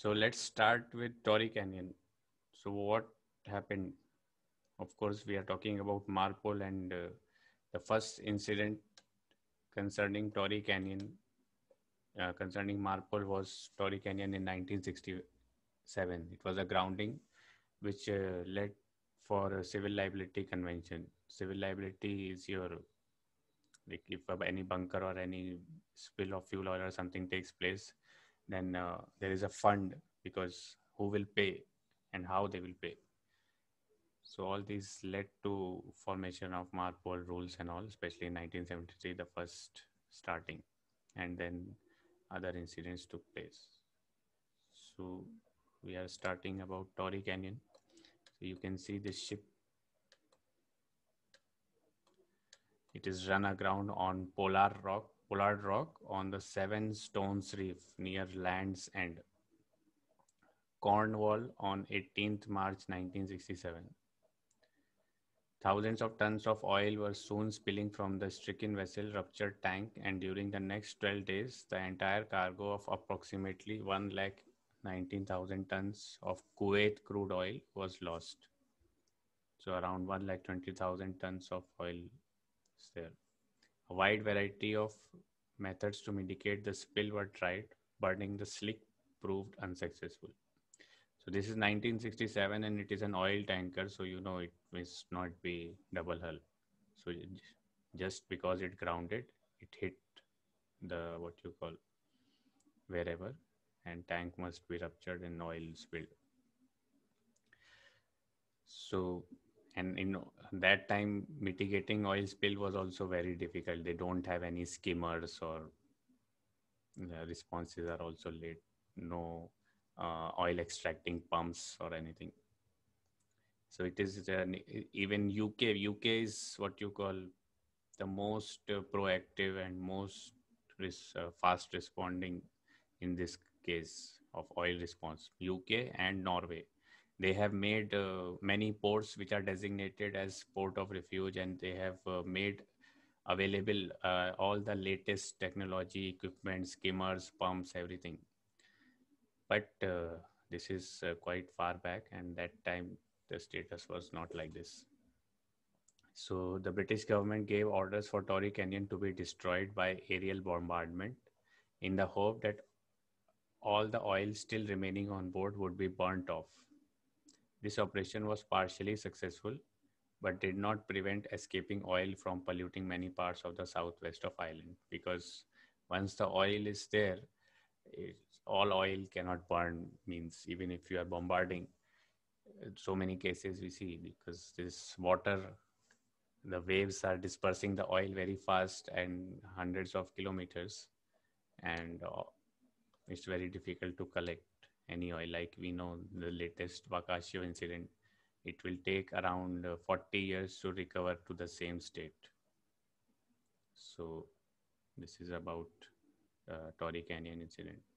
So let's start with Torrey Canyon. So what happened? Of course, we are talking about Marpol and uh, the first incident concerning Torrey Canyon, uh, concerning Marpol was Torrey Canyon in 1967. It was a grounding which uh, led for civil liability convention. Civil liability is your like if any bunker or any spill of fuel oil or something takes place, then uh, there is a fund because who will pay and how they will pay so all these led to formation of marpol rules and all especially in 1973 the first starting and then other incidents took place so we are starting about torrey canyon so you can see this ship it is run aground on polar rock Pollard Rock on the Seven Stones Reef near Land's End, Cornwall on 18th March 1967. Thousands of tons of oil were soon spilling from the stricken vessel ruptured tank, and during the next 12 days, the entire cargo of approximately 1 lakh 19,000 tons of Kuwait crude oil was lost. So around 1 lakh 20,000 tons of oil is there. A wide variety of methods to mitigate the spill were tried, burning the slick proved unsuccessful. So this is 1967 and it is an oil tanker, so you know it must not be double hull. So just because it grounded, it hit the what you call wherever, and tank must be ruptured and oil spilled. So and in that time mitigating oil spill was also very difficult they don't have any skimmers or responses are also late no uh, oil extracting pumps or anything so it is even uk uk is what you call the most uh, proactive and most res- uh, fast responding in this case of oil response uk and norway they have made uh, many ports which are designated as port of refuge and they have uh, made available uh, all the latest technology equipment skimmers pumps everything but uh, this is uh, quite far back and that time the status was not like this so the british government gave orders for torrey canyon to be destroyed by aerial bombardment in the hope that all the oil still remaining on board would be burnt off this operation was partially successful, but did not prevent escaping oil from polluting many parts of the southwest of Ireland because once the oil is there, all oil cannot burn, means even if you are bombarding, so many cases we see because this water the waves are dispersing the oil very fast and hundreds of kilometers and uh, it's very difficult to collect any oil. Like we know the latest Wakashio incident, it will take around uh, 40 years to recover to the same state. So this is about uh, Torrey Canyon incident.